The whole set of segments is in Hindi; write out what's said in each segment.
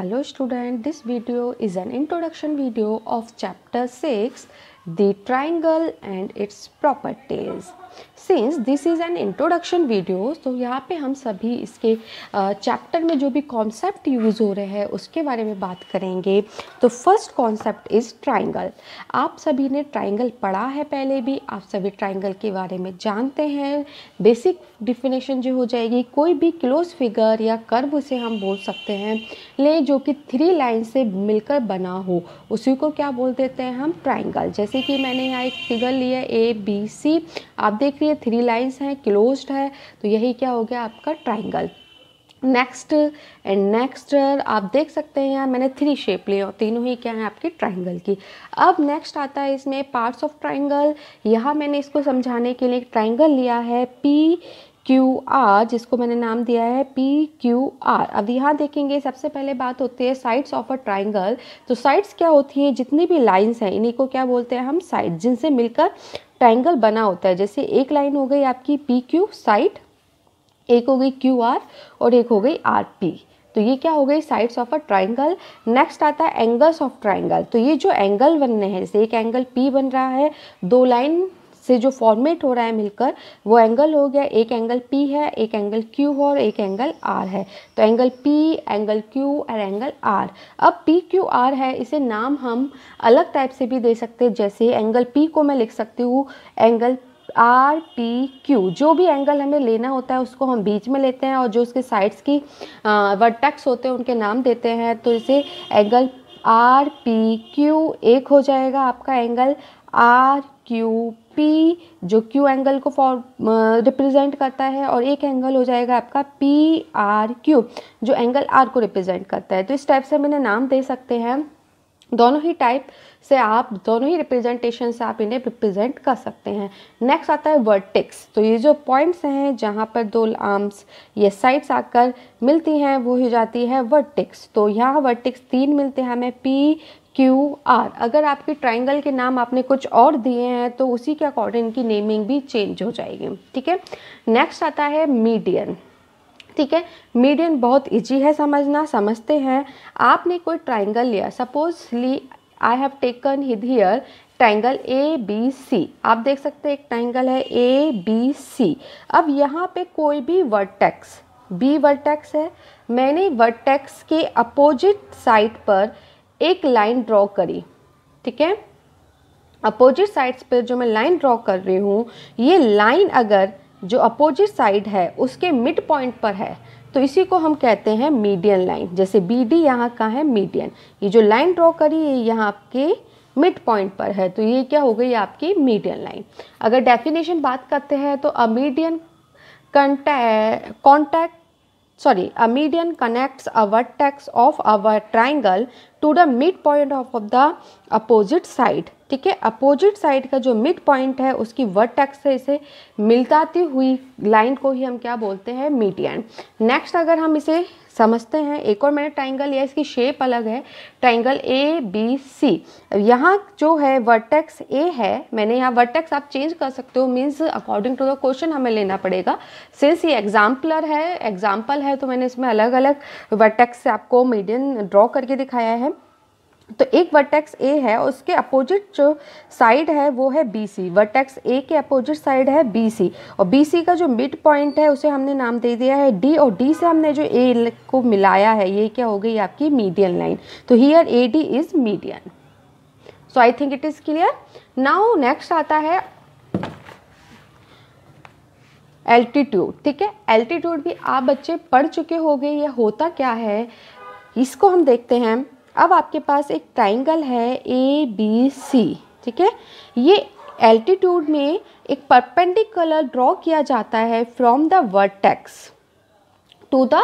Hello student, this video is an introduction video of chapter 6, the triangle and its properties. Since this is an introduction video तो यहाँ पे हम सभी इसके चैप्टर में जो भी कॉन्सेप्ट यूज़ हो रहे हैं उसके बारे में बात करेंगे तो फर्स्ट कॉन्सेप्ट इज़ ट्राइंगल आप सभी ने ट्राइंगल पढ़ा है पहले भी आप सभी ट्राइंगल के बारे में जानते हैं बेसिक डिफिनेशन जो हो जाएगी कोई भी क्लोज फिगर या कर्व उसे हम बोल सकते हैं ले जो कि थ्री लाइन से मिलकर बना हो उसी को क्या बोल देते हैं हम ट्राइंगल जैसे कि मैंने यहाँ एक फिगर लिया ए बी सी आप देख रही हैं थ्री लाइंस हैं क्लोज्ड है तो यही क्या हो गया आपका ट्राइंगल नेक्स्ट एंड नेक्स्ट आप देख सकते हैं यार मैंने थ्री शेप लिए और तीनों ही क्या है आपकी ट्राइंगल की अब नेक्स्ट आता है इसमें पार्ट्स ऑफ ट्राइंगल यहाँ मैंने इसको समझाने के लिए ट्राइंगल लिया है पी क्यू आर जिसको मैंने नाम दिया है पी क्यू आर अब यहाँ देखेंगे सबसे पहले बात होती है साइड्स ऑफ अ ट्राइंगल तो साइड्स क्या होती हैं जितनी भी लाइंस हैं इन्हीं को क्या बोलते हैं हम साइड जिनसे मिलकर ट्राइंगल बना होता है जैसे एक लाइन हो गई आपकी पी क्यू साइड एक हो गई क्यू आर और एक हो गई आर पी तो ये क्या हो गई sides of a triangle next आता है एंगल्स ऑफ ट्राइंगल तो ये जो एंगल बनने हैं जैसे एक एंगल पी बन रहा है दो लाइन से जो फॉर्मेट हो रहा है मिलकर वो एंगल हो गया एक एंगल P है एक एंगल Q है और एक एंगल R है तो एंगल P एंगल Q और एंगल R अब पी क्यू आर है इसे नाम हम अलग टाइप से भी दे सकते हैं जैसे एंगल P को मैं लिख सकती हूँ एंगल आर पी क्यू जो भी एंगल हमें लेना होता है उसको हम बीच में लेते हैं और जो उसके साइड्स की वर्टेक्स होते हैं उनके नाम देते हैं तो इसे एंगल आर पी क्यू एक हो जाएगा आपका एंगल आर क्यू पी जो क्यू एंगल को फॉर रिप्रेजेंट uh, करता है और एक एंगल हो जाएगा आपका पी आर क्यू जो एंगल आर को रिप्रेजेंट करता है तो इस टाइप से हम इन्हें नाम दे सकते हैं दोनों ही टाइप से आप दोनों ही रिप्रेजेंटेशन से आप इन्हें रिप्रेजेंट कर सकते हैं नेक्स्ट आता है वर्टिक्स तो ये जो पॉइंट्स हैं जहाँ पर दो आर्म्स ये साइड्स आकर मिलती हैं वो हो जाती है वर्टिक्स तो यहाँ वर्टिक्स तीन मिलते हैं हमें पी क्यू आर अगर आपके ट्राइंगल के नाम आपने कुछ और दिए हैं तो उसी के अकॉर्डिंग इनकी नेमिंग भी चेंज हो जाएगी ठीक है नेक्स्ट आता है मीडियन ठीक है मीडियन बहुत इजी है समझना समझते हैं आपने कोई ट्राइंगल लिया suppose let I have taken this here triangle A B C आप देख सकते हैं एक ट्राइंगल है ए बी सी अब यहाँ पे कोई भी वर्टेक्स बी वर्टेक्स है मैंने वर्टेक्स के अपोजिट साइड पर एक लाइन ड्रॉ करी ठीक है अपोजिट साइड्स पर जो मैं लाइन ड्रॉ कर रही हूँ ये लाइन अगर जो अपोजिट साइड है उसके मिड पॉइंट पर है तो इसी को हम कहते हैं मीडियन लाइन जैसे बी डी यहाँ का है मीडियन ये जो लाइन ड्रॉ करी ये यहाँ आपके मिड पॉइंट पर है तो ये क्या हो गई आपकी मीडियन लाइन अगर डेफिनेशन बात करते हैं तो a median contact sorry a median connects a vertex of our triangle to the midpoint of, of the opposite side ठीक है अपोजिट साइड का जो मिड पॉइंट है उसकी वर्टेक्स से इसे मिलताती हुई लाइन को ही हम क्या बोलते हैं मीडियन नेक्स्ट अगर हम इसे समझते हैं एक और मैंने ट्राइंगल लिया इसकी शेप अलग है ट्राइंगल ए बी सी यहाँ जो है वर्टेक्स ए है मैंने यहाँ वर्टेक्स आप चेंज कर सकते हो means according to the question हमें लेना पड़ेगा सिंस ये एग्जाम्पलर है एग्जाम्पल है तो मैंने इसमें अलग अलग वर्टेक्स से आपको मीडियम ड्रॉ करके दिखाया है तो एक वर्टेक्स ए है उसके अपोजिट जो साइड है वो है बी सी वर्टेक्स ए के अपोजिट साइड है बी सी और बी सी का जो मिड पॉइंट है उसे हमने नाम दे दिया है डी और डी से हमने जो ए को मिलाया है ये क्या हो गई आपकी मीडियन लाइन तो here A D is median so I think it is clear now next आता है एल्टीट्यूड ठीक है एल्टीट्यूड भी आप बच्चे पढ़ चुके होंगे ये होता क्या है इसको हम देखते हैं अब आपके पास एक ट्राइंगल है ए बी सी ठीक है ये एल्टीट्यूड में एक परपेंडिकुलर ड्रॉ किया जाता है from the vertex to the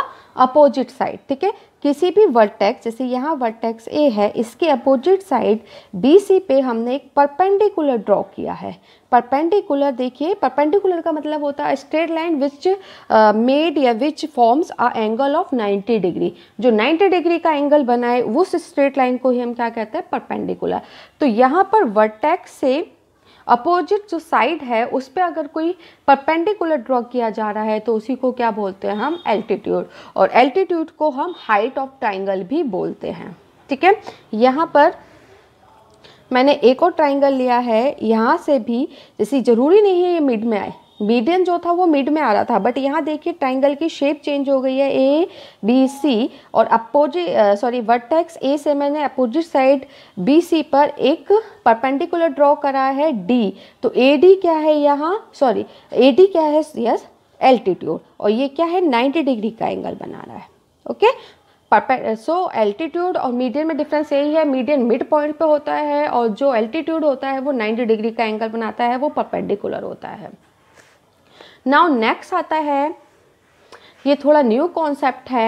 opposite side ठीक है किसी भी वर्टेक्स जैसे यहाँ वर्टेक्स ए है इसके अपोजिट साइड बी सी पे हमने एक परपेंडिकुलर ड्रॉ किया है परपेंडिकुलर देखिए परपेंडिकुलर का मतलब होता है स्ट्रेट लाइन विच मेड या which forms a angle of 90 degree जो 90 डिग्री का एंगल बनाए उस स्ट्रेट लाइन को ही हम क्या कहते हैं परपेंडिकुलर तो यहाँ पर वर्टेक्स से अपोजिट जो साइड है उस पर अगर कोई परपेंडिकुलर ड्रॉ किया जा रहा है तो उसी को क्या बोलते हैं हम एल्टीट्यूड और एल्टीट्यूड को हम हाइट ऑफ ट्राइंगल भी बोलते हैं ठीक है यहाँ पर मैंने एक और ट्राइंगल लिया है यहाँ से भी जैसे ज़रूरी नहीं है ये मिड में आए मीडियन जो था वो मिड में आ रहा था बट यहाँ देखिए ट्राइंगल की शेप चेंज हो गई है ए बी सी और अपोजिट सॉरी वर्टेक्स ए से मैंने अपोजिट साइड बी सी पर एक परपेंडिकुलर ड्रॉ करा है डी तो ए डी क्या है यहाँ सॉरी ए डी क्या है यस एल्टीट्यूड और ये क्या है 90 डिग्री का एंगल बना रहा है ओके okay? सो एल्टीट्यूड और मीडियन में डिफरेंस यही है मीडियन मिड पॉइंट पे होता है और जो एल्टीट्यूड होता है वो 90 डिग्री का एंगल बनाता है वो परपेंडिकुलर होता है नाउ नेक्स्ट आता है ये थोड़ा न्यू कॉन्सेप्ट है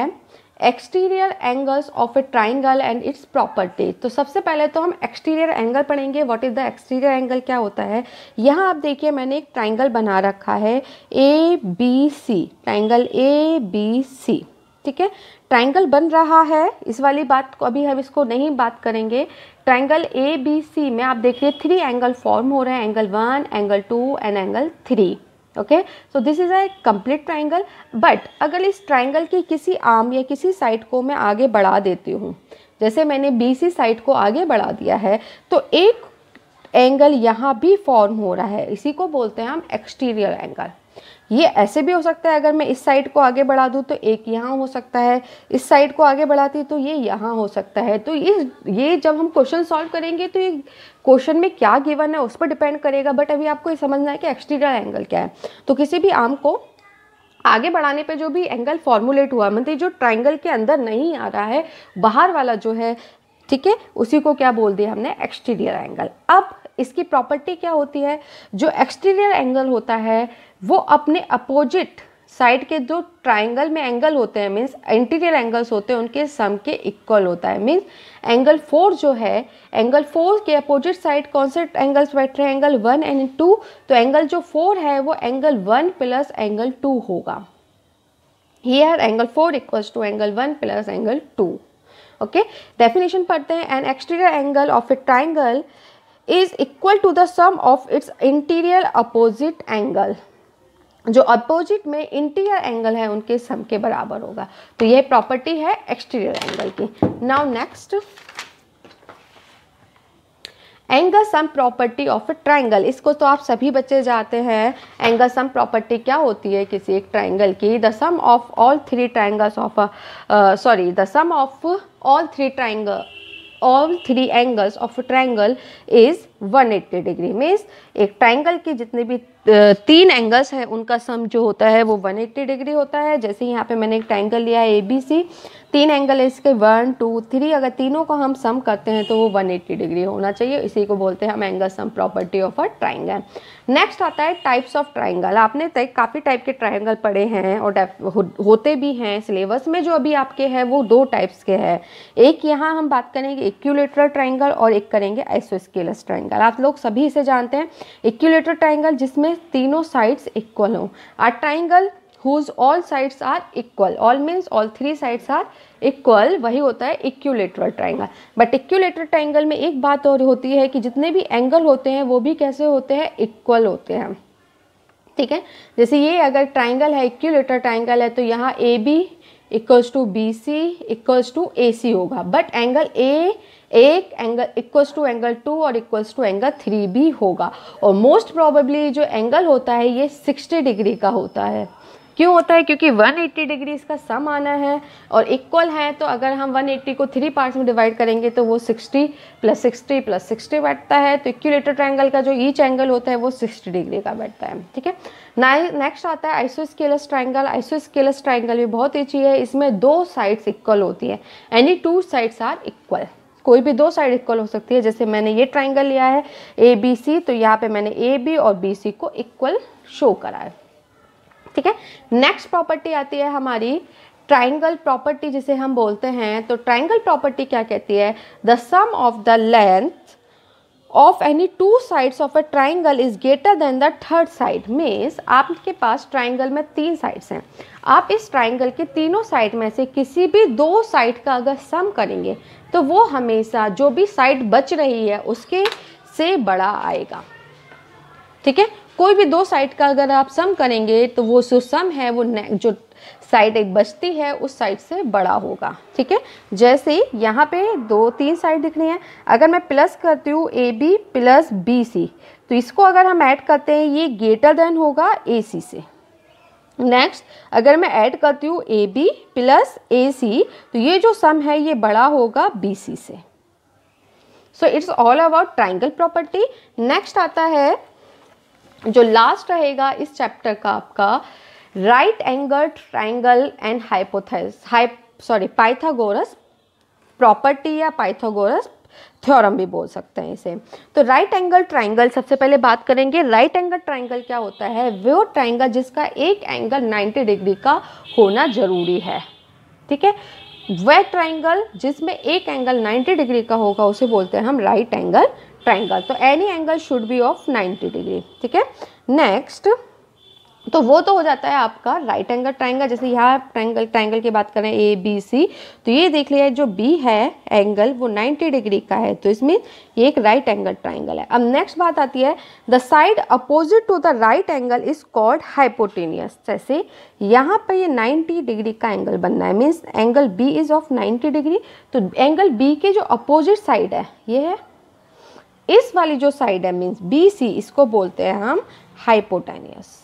exterior angles of a triangle and its property तो सबसे पहले तो हम एक्सटीरियर एंगल पढ़ेंगे what is the exterior angle क्या होता है यहाँ आप देखिए मैंने एक ट्राइंगल बना रखा है A B C triangle A B C ठीक है ट्राइंगल बन रहा है इस वाली बात को अभी हम इसको नहीं बात करेंगे ट्राइंगल ए बी सी में आप देखिए थ्री एंगल फॉर्म हो रहे हैं angle one angle two and angle three okay so this is a complete triangle but अगर इस ट्राइंगल की किसी आर्म या किसी साइड को मैं आगे बढ़ा देती हूँ जैसे मैंने बी सी साइड को आगे बढ़ा दिया है तो एक एंगल यहाँ भी फॉर्म हो रहा है इसी को बोलते हैं हम एक्सटीरियर एंगल ये ऐसे भी हो सकता है अगर मैं इस साइड को आगे बढ़ा दूँ तो एक यहाँ हो सकता है इस साइड को आगे बढ़ाती तो ये यहाँ हो सकता है तो ये ये जब हम क्वेश्चन सॉल्व करेंगे तो ये क्वेश्चन में क्या गिवन है उस पर डिपेंड करेगा बट अभी आपको ये समझना है कि एक्सटीरियर एंगल क्या है तो किसी भी आम को आगे बढ़ाने पे जो भी एंगल फॉर्मुलेट हुआ मतलब जो ट्राइंगल के अंदर नहीं आ रहा है बाहर वाला जो है ठीक है उसी को क्या बोल दिया हमने एक्सटीरियर एंगल अब इसकी प्रॉपर्टी क्या होती है जो एक्सटीरियर एंगल होता है वो अपने अपोजिट साइड के जो ट्राइंगल में एंगल होते हैं मीन्स इंटीरियर एंगल्स होते हैं उनके सम के इक्वल होता है मीन्स एंगल फोर जो है एंगल फोर के अपोजिट साइड कौन से एंगल्स बैठ रहे हैं एंगल वन एंड टू तो एंगल जो फोर है वो angle one plus angle two होगा or angle four equals to angle one plus angle two okay definition पढ़ते हैं and exterior angle of a triangle is equal to the sum of its interior opposite angle जो अपोजिट में इंटीरियर एंगल है उनके सम के बराबर होगा तो यह प्रॉपर्टी है एक्सटीरियर एंगल की now next angle sum property of a triangle इसको तो आप सभी बच्चे जाते हैं एंगल सम प्रॉपर्टी क्या होती है किसी एक ट्राइंगल की the sum of all three triangles of sorry the sum of all three triangle all three angles of triangle is 180 degree means एक ट्राइंगल के जितने भी तीन एंगल्स हैं उनका सम जो होता है वो 180 डिग्री होता है जैसे यहाँ पे मैंने एक ट्राइंगल लिया है ए बी सी तीन एंगल है इसके वन टू थ्री अगर तीनों को हम सम करते हैं तो वो 180 डिग्री होना चाहिए इसी को बोलते हैं हम angle sum property of a triangle next आता है टाइप्स ऑफ ट्राइंगल आपने तय काफ़ी टाइप के ट्राइंगल पढ़े हैं और हो, होते भी हैं सिलेबस में जो अभी आपके हैं वो दो टाइप्स के हैं एक यहाँ हम बात करेंगे एक्यूलेटरल ट्राइंगल और एक करेंगे एसोस्केलस ट्राइंगल ट्राइंगल आप लोग सभी इसे जानते हैं इक्यूलेटर ट्राइंगल जिसमें तीनों साइड्स इक्वल हों a triangle whose all sides are equal all means all three sides are equal वही होता है equilateral triangle but equilateral triangle में एक बात और होती है कि जितने भी एंगल होते हैं वो भी कैसे होते हैं इक्वल होते हैं ठीक है जैसे ये अगर ट्राइंगल है इक्यूलेटर ट्राइंगल है तो यहाँ A B equals to B C equals to A C होगा बट एंगल ए एक angle equals to angle two और इक्वल्स टू एंगल थ्री भी होगा और मोस्ट प्रॉबेबली जो एंगल होता है ये सिक्सटी डिग्री का होता है क्यों होता है क्योंकि 180 डिग्री इसका सम आना है और इक्वल है तो अगर हम 180 को थ्री पार्ट्स में डिवाइड करेंगे तो वो 60 प्लस 60 प्लस 60 बैठता है तो इक्यूलेटर ट्रायंगल का जो ईच एंगल होता है वो 60 डिग्री का बैठता है ठीक है नेक्स्ट आता है iso triangle isosceles triangle भी बहुत अच्छी है इसमें दो साइड्स इक्वल होती है any two sides are equal कोई भी दो साइड इक्वल हो सकती है जैसे मैंने ये ट्राइंगल लिया है ए बी सी तो यहाँ पे मैंने ए बी और बी सी को इक्वल शो करा है ठीक है नेक्स्ट प्रॉपर्टी आती है हमारी ट्राइंगल प्रॉपर्टी जिसे हम बोलते हैं तो ट्राइंगल प्रॉपर्टी क्या कहती है the sum of the length of any two sides of a triangle is greater than the third side means आपके पास ट्राइंगल में तीन साइड्स हैं आप इस ट्राइंगल के तीनों साइड में से किसी भी दो साइड का अगर सम करेंगे तो वो हमेशा जो भी साइड बच रही है उसके से बड़ा आएगा ठीक है कोई भी दो साइड का अगर आप सम करेंगे तो वो जो सम है वो जो साइड एक बचती है उस साइड से बड़ा होगा ठीक है जैसे यहाँ पे दो तीन साइड दिख रही है अगर मैं प्लस करती हूँ A B plus B C तो इसको अगर हम ऐड करते हैं ये ग्रेटर देन होगा ए सी से नेक्स्ट अगर मैं ऐड करती हूँ ए बी प्लस ए सी तो ये जो सम है ये बड़ा होगा बी सी से so it's all about triangle property next आता है जो लास्ट रहेगा इस चैप्टर का आपका right angle triangle and hypothesis hype sorry Pythagoras property या पाइथागोरस थ्योरम भी बोल सकते हैं इसे तो राइट एंगल ट्राइंगल सबसे पहले बात करेंगे राइट एंगल ट्राइंगल क्या होता है वो ट्राइंगल जिसका एक एंगल 90 डिग्री का होना जरूरी है ठीक है वह ट्राइंगल जिसमें एक एंगल 90 डिग्री का होगा उसे बोलते हैं हम राइट एंगल ट्राइंगल तो any angle should be of 90 degree ठीक है नेक्स्ट तो वो तो हो जाता है आपका राइट एंगल ट्राइंगल जैसे यहाँ ट्राइंगल ट्राइंगल की बात करें ए बी सी तो ये देख लिया जो बी है एंगल वो 90 डिग्री का है तो इसमें ये एक राइट एंगल ट्राइंगल है अब नेक्स्ट बात आती है the side opposite to the right angle is called hypotenuse जैसे यहाँ पर ये 90 डिग्री का एंगल बनना है means angle B is of 90 degree तो एंगल बी के जो अपोजिट साइड है ये है इस वाली जो साइड है मीन्स बी इसको बोलते हैं हम हाइपोटेनियस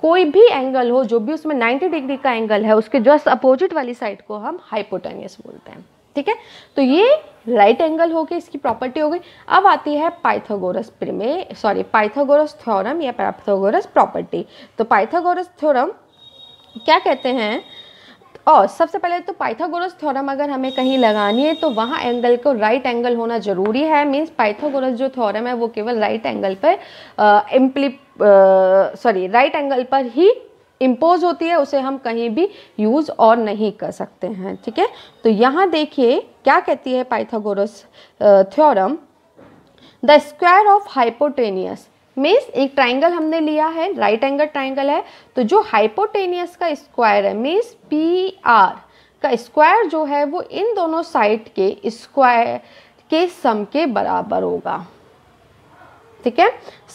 कोई भी एंगल हो जो भी उसमें 90 डिग्री का एंगल है उसके जस्ट अपोजिट वाली साइड को हम हाइपोटेनियस बोलते हैं ठीक है तो ये राइट right एंगल हो गई इसकी प्रॉपर्टी हो गई अब आती है Pythagoras prime sorry Pythagoras theorem या पाइथागोरस प्रॉपर्टी तो पाइथागोरस थ्योरम क्या कहते हैं और सबसे पहले तो पाइथागोरस थ्योरम अगर हमें कहीं लगानी है तो वहाँ एंगल को राइट right एंगल होना ज़रूरी है मीन्स पाइथागोरस जो थ्योरम है वो केवल राइट right एंगल पर इम्प्ली सॉरी राइट एंगल पर ही इम्पोज होती है उसे हम कहीं भी यूज़ और नहीं कर सकते हैं ठीक है तो यहाँ देखिए क्या कहती है Pythagoras theorem the square of hypotenuse means एक ट्राइंगल हमने लिया है राइट एंगल ट्राइंगल है तो जो हाइपोटेनियस का स्क्वायर है मीन्स पी आर का स्क्वायर जो है वो इन दोनों साइड के स्क्वायर के सम के बराबर होगा ठीक है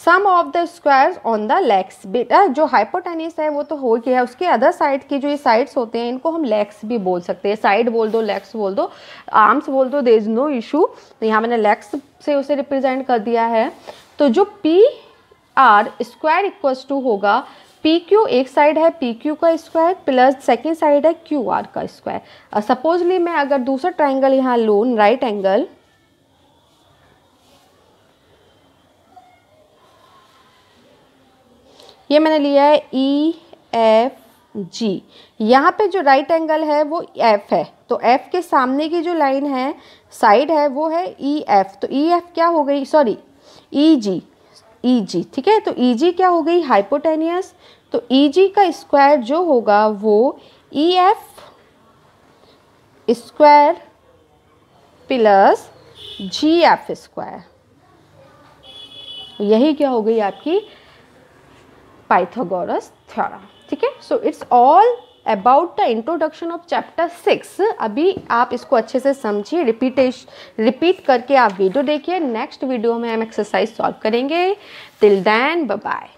sum of the squares on the legs बेटा जो हाइपोटेनिस है वो तो हो गया है उसके अदर साइड के जो ये साइड्स होते हैं इनको हम लेग्स भी बोल सकते हैं साइड बोल दो लेग्स बोल दो आर्म्स बोल दो देर इज़ नो इशू तो यहाँ मैंने लेग्स से उसे रिप्रेजेंट कर दिया है तो जो P R square equals to होगा पी क्यू एक साइड है पी क्यू का स्क्वायर प्लस सेकेंड साइड है क्यू आर का स्क्वायर सपोजली uh, मैं अगर दूसरा ट्राइंगल यहाँ लूँ राइट एंगल ये मैंने लिया है ई एफ जी यहाँ पे जो राइट right एंगल है वो एफ है तो एफ के सामने की जो लाइन है साइड है वो है ई e एफ तो ई e एफ क्या हो गई sorry E G E G e ठीक है तो ईजी e क्या हो गई हाइपोटेनियस तो ईजी e का स्क्वायर जो होगा वो E F square plus G F square यही क्या हो गई आपकी पाइथागोरस थ्योरम ठीक है so it's all about the introduction of chapter six अभी आप इसको अच्छे से समझिए रिपीटेश रिपीट करके आप वीडियो देखिए नेक्स्ट वीडियो में हम एक्सरसाइज सॉल्व करेंगे टिल दैन बाय